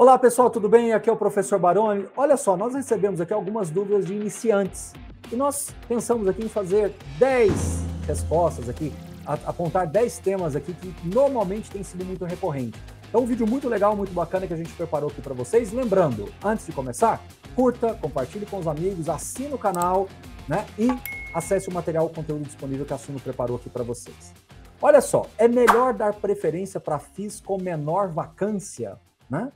Olá pessoal, tudo bem? Aqui é o professor Baroni. Olha só, nós recebemos aqui algumas dúvidas de iniciantes e nós pensamos aqui em fazer 10 respostas aqui, apontar 10 temas aqui que normalmente tem sido muito recorrente. É um vídeo muito legal, muito bacana que a gente preparou aqui para vocês. Lembrando, antes de começar, curta, compartilhe com os amigos, assine o canal, né? E acesse o material, o conteúdo disponível que a Suno preparou aqui para vocês. Olha só, é melhor dar preferência para FIIs com menor vacância, né?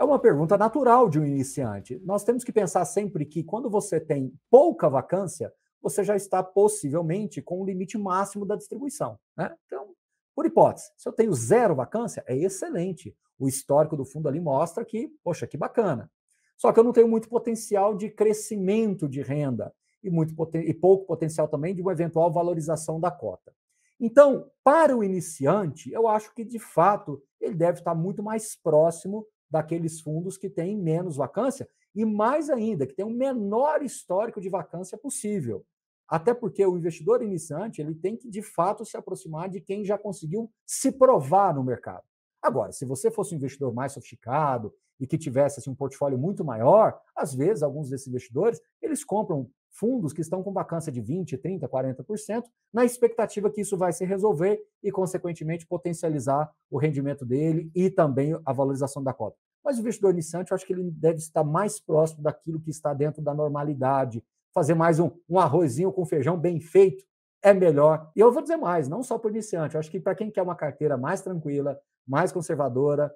É uma pergunta natural de um iniciante. Nós temos que pensar sempre que quando você tem pouca vacância, você já está possivelmente com o limite máximo da distribuição. Né? Então, por hipótese, se eu tenho zero vacância, é excelente. O histórico do fundo ali mostra que, poxa, que bacana. Só que eu não tenho muito potencial de crescimento de renda e, muito, e pouco potencial também de uma eventual valorização da cota. Então, para o iniciante, eu acho que de fato ele deve estar muito mais próximo daqueles fundos que têm menos vacância e mais ainda, que tem o menor histórico de vacância possível. Até porque o investidor iniciante, ele tem que de fato se aproximar de quem já conseguiu se provar no mercado. Agora, se você fosse um investidor mais sofisticado e que tivesse assim, um portfólio muito maior, às vezes alguns desses investidores, eles compram fundos que estão com vacância de 20%, 30%, 40%, na expectativa que isso vai se resolver e, consequentemente, potencializar o rendimento dele e também a valorização da cota. Mas o investidor iniciante, eu acho que ele deve estar mais próximo daquilo que está dentro da normalidade. Fazer mais um, um arrozinho com feijão bem feito é melhor. E eu vou dizer mais, não só para o iniciante, eu acho que para quem quer uma carteira mais tranquila, mais conservadora,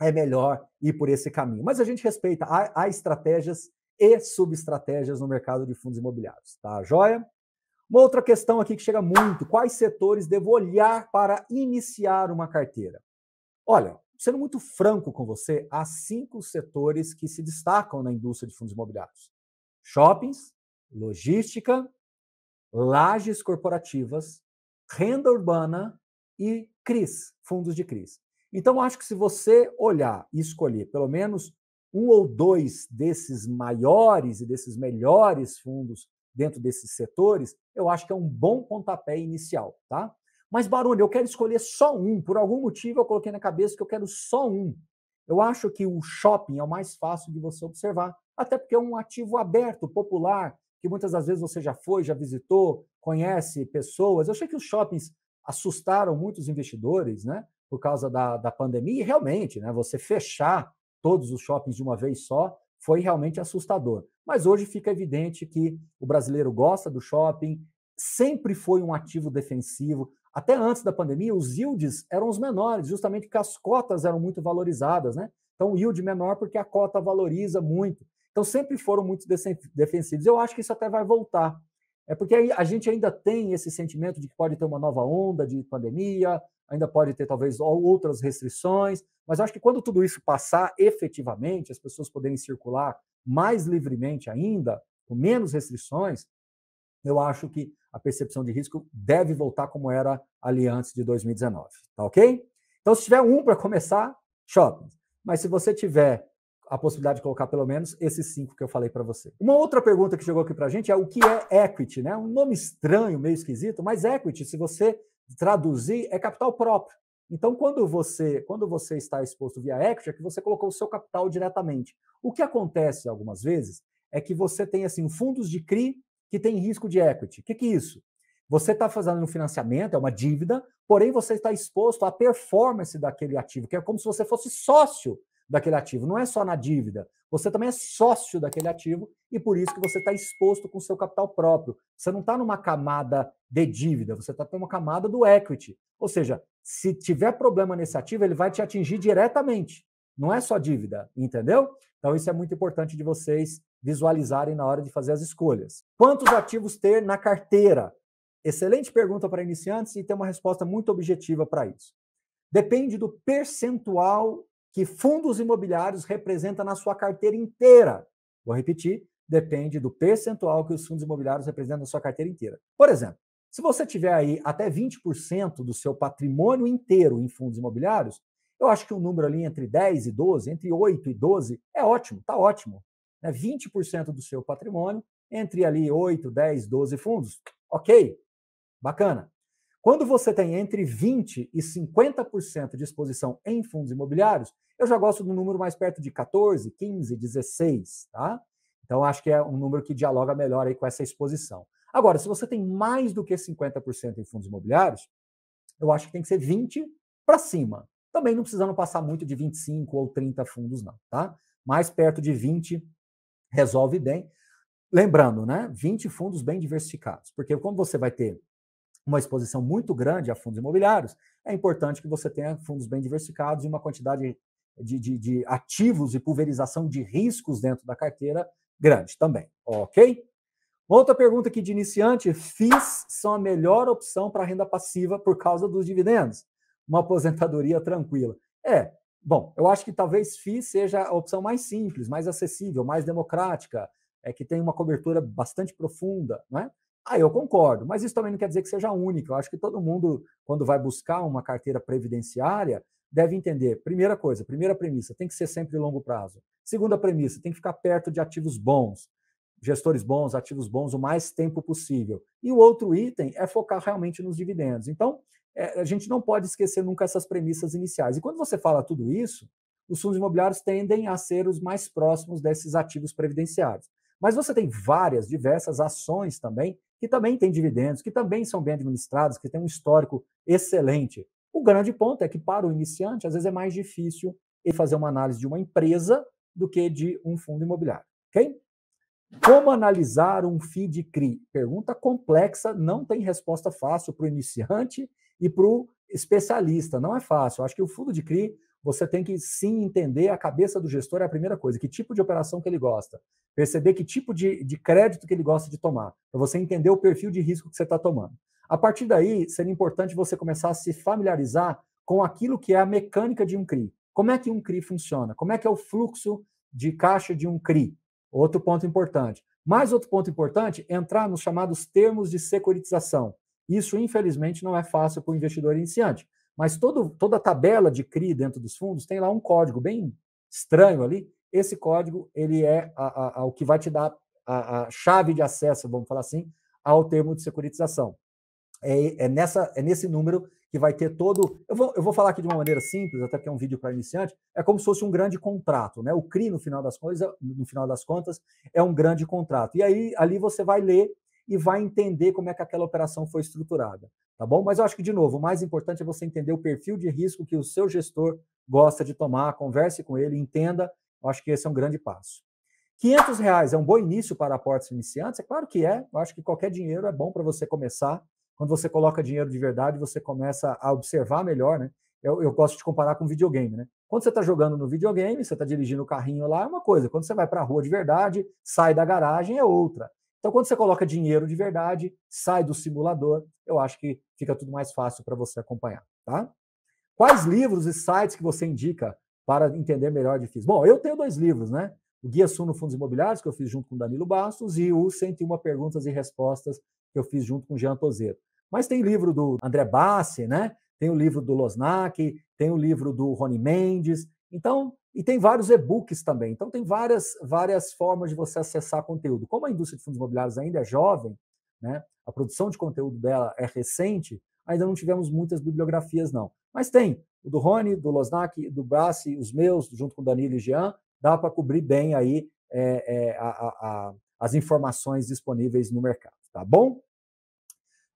é melhor ir por esse caminho. Mas a gente respeita, há, há estratégias e subestratégias no mercado de fundos imobiliários. Tá joia? Uma outra questão aqui que chega muito: quais setores devo olhar para iniciar uma carteira? Olha, sendo muito franco com você, há cinco setores que se destacam na indústria de fundos imobiliários: shoppings, logística, lajes corporativas, renda urbana e CRIs, fundos de CRIs. Então, acho que se você olhar e escolher pelo menos um ou dois desses maiores e desses melhores fundos dentro desses setores, eu acho que é um bom pontapé inicial, tá? Mas, Barulho, eu quero escolher só um. Por algum motivo, eu coloquei na cabeça que eu quero só um. Eu acho que o shopping é o mais fácil de você observar, até porque é um ativo aberto, popular, que muitas das vezes você já foi, já visitou, conhece pessoas. Eu sei que os shoppings assustaram muitos investidores, né? Por causa da, da pandemia, e realmente, né? Você fechar todos os shoppings de uma vez só, foi realmente assustador. Mas hoje fica evidente que o brasileiro gosta do shopping, sempre foi um ativo defensivo. Até antes da pandemia, os yields eram os menores, justamente porque as cotas eram muito valorizadas, né? Então, yield menor porque a cota valoriza muito. Então, sempre foram muito defensivos. Eu acho que isso até vai voltar. É porque a gente ainda tem esse sentimento de que pode ter uma nova onda de pandemia, ainda pode ter talvez outras restrições, mas acho que quando tudo isso passar efetivamente, as pessoas poderem circular mais livremente ainda, com menos restrições, eu acho que a percepção de risco deve voltar como era ali antes de 2019, tá ok? Então, se tiver um para começar, shopping. Mas se você tiver a possibilidade de colocar pelo menos esses cinco que eu falei para você. Uma outra pergunta que chegou aqui para a gente é o que é equity, né? Um nome estranho, meio esquisito, mas equity, se você traduzir é capital próprio. Então, quando você, quando você está exposto via equity, é que você colocou o seu capital diretamente. O que acontece algumas vezes é que você tem assim fundos de CRI que tem risco de equity. O que, que é isso? Você está fazendo um financiamento, é uma dívida, porém você está exposto à performance daquele ativo, que é como se você fosse sócio daquele ativo. Não é só na dívida. Você também é sócio daquele ativo e por isso que você está exposto com seu capital próprio. Você não está numa camada de dívida, você está numa camada do equity. Ou seja, se tiver problema nesse ativo, ele vai te atingir diretamente. Não é só dívida, entendeu? Então isso é muito importante de vocês visualizarem na hora de fazer as escolhas. Quantos ativos ter na carteira? Excelente pergunta para iniciantes e tem uma resposta muito objetiva para isso. Depende do percentual que fundos imobiliários representa na sua carteira inteira. Vou repetir, depende do percentual que os fundos imobiliários representam na sua carteira inteira. Por exemplo, se você tiver aí até 20% do seu patrimônio inteiro em fundos imobiliários, eu acho que um número ali entre 10 e 12, entre 8 e 12, é ótimo, tá ótimo. 20% né? do seu patrimônio, entre ali 8, 10, 12 fundos, ok, bacana. Quando você tem entre 20% e 50% de exposição em fundos imobiliários, eu já gosto do número mais perto de 14, 15, 16, tá? Então acho que é um número que dialoga melhor aí com essa exposição. Agora, se você tem mais do que 50% em fundos imobiliários, eu acho que tem que ser 20 para cima. Também não precisando passar muito de 25 ou 30 fundos não, tá? Mais perto de 20 resolve bem. Lembrando, né? 20 fundos bem diversificados, porque como você vai ter uma exposição muito grande a fundos imobiliários, é importante que você tenha fundos bem diversificados e uma quantidade de, de, de ativos e pulverização de riscos dentro da carteira grande também, ok? Outra pergunta aqui de iniciante: FIIs são a melhor opção para renda passiva por causa dos dividendos? Uma aposentadoria tranquila. É, bom, eu acho que talvez FIIs seja a opção mais simples, mais acessível, mais democrática, é que tem uma cobertura bastante profunda, não é? Aí ah, eu concordo, mas isso também não quer dizer que seja única. Eu acho que todo mundo, quando vai buscar uma carteira previdenciária, deve entender. Primeira coisa, primeira premissa, tem que ser sempre longo prazo. Segunda premissa, tem que ficar perto de ativos bons, gestores bons, ativos bons, o mais tempo possível. E o outro item é focar realmente nos dividendos. Então, é, a gente não pode esquecer nunca essas premissas iniciais. E quando você fala tudo isso, os fundos imobiliários tendem a ser os mais próximos desses ativos previdenciários. Mas você tem várias, diversas ações também que também tem dividendos, que também são bem administrados, que tem um histórico excelente. O grande ponto é que, para o iniciante, às vezes é mais difícil ele fazer uma análise de uma empresa do que de um fundo imobiliário. Ok? Como analisar um FII de CRI? Pergunta complexa, não tem resposta fácil para o iniciante e para o especialista. Não é fácil. Acho que o fundo de CRI, você tem que sim entender a cabeça do gestor, é a primeira coisa, que tipo de operação que ele gosta, perceber que tipo de, de crédito que ele gosta de tomar, para você entender o perfil de risco que você está tomando. A partir daí, seria importante você começar a se familiarizar com aquilo que é a mecânica de um CRI. Como é que um CRI funciona? Como é que é o fluxo de caixa de um CRI? Outro ponto importante. Mais outro ponto importante, entrar nos chamados termos de securitização. Isso, infelizmente, não é fácil para o investidor iniciante. Mas todo, toda a tabela de CRI dentro dos fundos tem lá um código bem estranho ali. Esse código ele é a, a, a, o que vai te dar a, chave de acesso, vamos falar assim, ao termo de securitização. É, é, nessa, é nesse número que vai ter todo. Eu vou, eu vou falar aqui de uma maneira simples, até porque é um vídeo para iniciante. É como se fosse um grande contrato, né? O CRI, no final das coisas, no final das contas, é um grande contrato. E aí ali você vai ler e vai entender como é que aquela operação foi estruturada, tá bom? Mas eu acho que, de novo, o mais importante é você entender o perfil de risco que o seu gestor gosta de tomar, converse com ele, entenda, eu acho que esse é um grande passo. 500 reais é um bom início para aportes iniciantes? É claro que é, eu acho que qualquer dinheiro é bom para você começar, quando você coloca dinheiro de verdade, você começa a observar melhor, né? Eu, eu gosto de comparar com videogame, né? Quando você está jogando no videogame, você está dirigindo o carrinho lá, é uma coisa. Quando você vai para a rua de verdade, sai da garagem, é outra. Então, quando você coloca dinheiro de verdade, sai do simulador, eu acho que fica tudo mais fácil para você acompanhar, tá? Quais livros e sites que você indica para entender melhor de FIIs? Bom, eu tenho dois livros, né? O Guia Suno Fundos Imobiliários, que eu fiz junto com Danilo Bastos, e o 101 Perguntas e Respostas, que eu fiz junto com Jean Tozeto. Mas tem livro do André Bassi, né? Tem o livro do Losnak, tem o livro do Rony Mendes. Então, e tem vários e-books também. Então, tem várias, várias formas de você acessar conteúdo. Como a indústria de fundos imobiliários ainda é jovem, né, a produção de conteúdo dela é recente, ainda não tivemos muitas bibliografias, não. Mas tem o do Rony, do Losnak, do Brassi, os meus, junto com Danilo e Jean. Dá para cobrir bem aí é, é, a, a, a, as informações disponíveis no mercado, tá bom?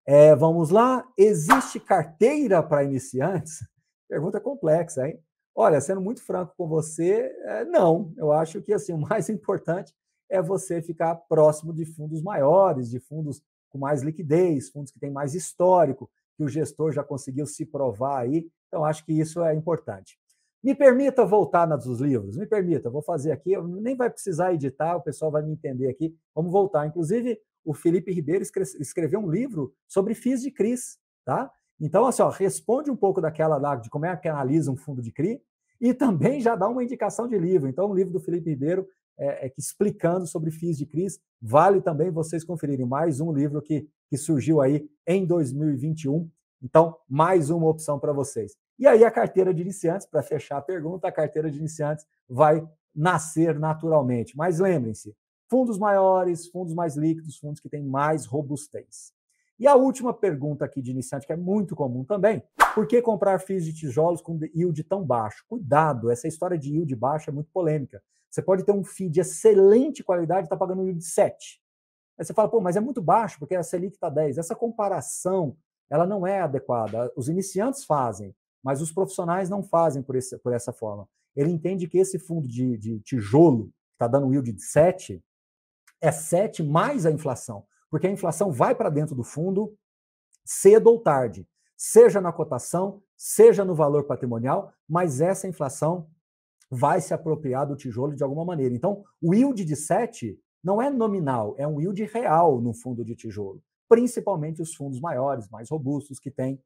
É, vamos lá. Existe carteira para iniciantes? Pergunta complexa, hein? Olha, sendo muito franco com você, é, não. Eu acho que assim o mais importante é você ficar próximo de fundos maiores, de fundos com mais liquidez, fundos que têm mais histórico, que o gestor já conseguiu se provar aí. Então, acho que isso é importante. Me permita voltar nas dos livros, me permita, vou fazer aqui, nem vai precisar editar, o pessoal vai me entender aqui. Vamos voltar. Inclusive, o Felipe Ribeiro escreveu um livro sobre FIIs de CRIS, tá? Então, assim, ó, responde um pouco daquela lá, de como é que analisa um fundo de CRI e também já dá uma indicação de livro. Então, o livro do Felipe Ribeiro, é, é, explicando sobre FIIs de CRIs, vale também vocês conferirem. Mais um livro que, que surgiu aí em 2021. Então, mais uma opção para vocês. E aí, a carteira de iniciantes, para fechar a pergunta, a carteira de iniciantes vai nascer naturalmente. Mas lembrem-se, fundos maiores, fundos mais líquidos, fundos que têm mais robustez. E a última pergunta aqui de iniciante, que é muito comum também, por que comprar FIIs de tijolos com yield tão baixo? Cuidado, essa história de yield baixo é muito polêmica. Você pode ter um FII de excelente qualidade e está pagando um yield de 7. Aí você fala, pô, mas é muito baixo, porque a Selic está 10. Essa comparação, ela não é adequada. Os iniciantes fazem, mas os profissionais não fazem por, esse, por essa forma. Ele entende que esse fundo de, de tijolo, que está dando yield de 7, é 7 mais a inflação porque a inflação vai para dentro do fundo cedo ou tarde, seja na cotação, seja no valor patrimonial, mas essa inflação vai se apropriar do tijolo de alguma maneira. Então, o yield de 7 não é nominal, é um yield real no fundo de tijolo, principalmente os fundos maiores, mais robustos, que têm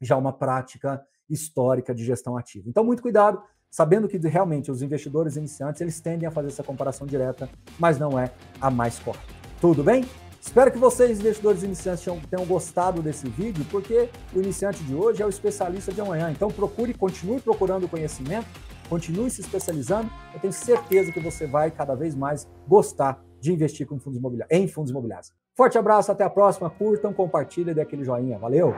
já uma prática histórica de gestão ativa. Então, muito cuidado, sabendo que realmente os investidores iniciantes eles tendem a fazer essa comparação direta, mas não é a mais correta. Tudo bem? Espero que vocês, investidores iniciantes, tenham gostado desse vídeo, porque o iniciante de hoje é o especialista de amanhã. Então procure, continue procurando conhecimento, continue se especializando. Eu tenho certeza que você vai cada vez mais gostar de investir com fundos imobiliários, em fundos imobiliários. Forte abraço, até a próxima. Curtam, compartilhem, dê aquele joinha. Valeu!